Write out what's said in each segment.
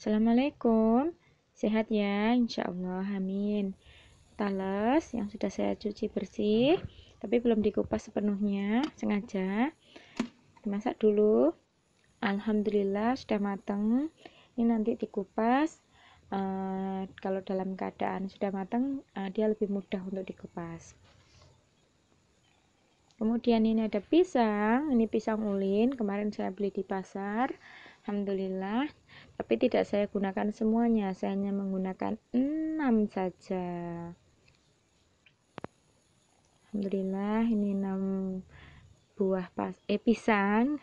Assalamualaikum. Sehat ya, insya Allah. Amin. Talas yang sudah saya cuci bersih, tapi belum dikupas sepenuhnya, sengaja. Dimasak dulu. Alhamdulillah sudah matang Ini nanti dikupas. Uh, kalau dalam keadaan sudah matang, uh, eh, dia lebih mudah untuk dikupas. Kemudian ini ada pisang, ini pisang ulin, kemarin saya beli di pasar. Alhamdulillah tapi tidak saya gunakan semuanya saya hanya menggunakan 6 saja Alhamdulillah ini 6 buah pas eh pisang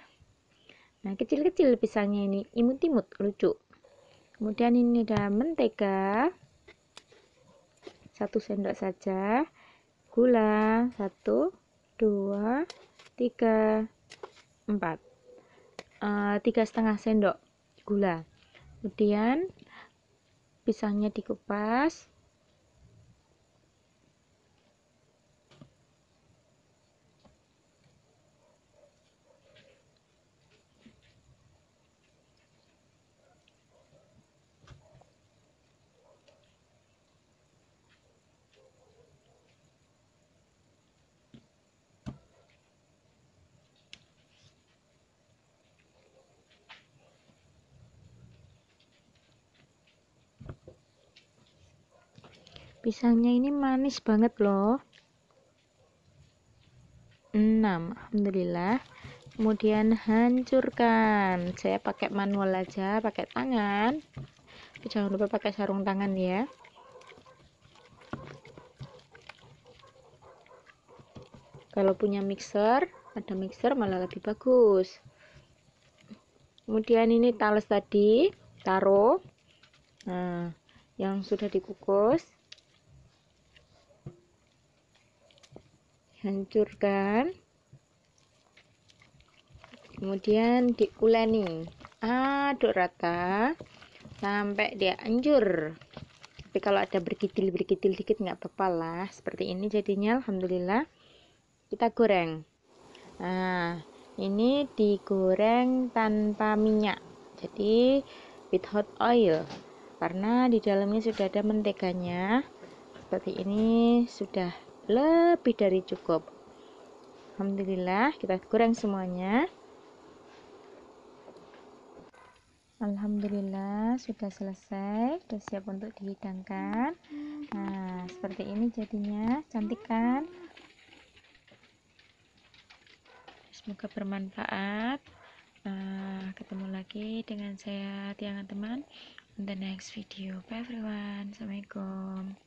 nah kecil-kecil pisangnya ini imut-imut lucu kemudian ini ada mentega satu sendok saja gula satu dua tiga empat Eh, tiga setengah sendok gula kemudian pisangnya dikupas Pisangnya ini manis banget loh. 6. Alhamdulillah. Kemudian hancurkan. Saya pakai manual aja, pakai tangan. Tapi jangan lupa pakai sarung tangan ya. Kalau punya mixer, ada mixer malah lebih bagus. Kemudian ini talas tadi, taruh. Nah, yang sudah dikukus hancurkan kemudian diuleni aduk rata sampai dia hancur tapi kalau ada berkitil-berkitil dikit nggak apa-apa lah seperti ini jadinya Alhamdulillah kita goreng nah ini digoreng tanpa minyak jadi hot oil karena di dalamnya sudah ada menteganya seperti ini sudah lebih dari cukup Alhamdulillah kita goreng semuanya Alhamdulillah sudah selesai sudah siap untuk dihidangkan nah seperti ini jadinya cantik kan semoga bermanfaat Nah, ketemu lagi dengan saya Tiangan teman in the next video bye everyone assalamualaikum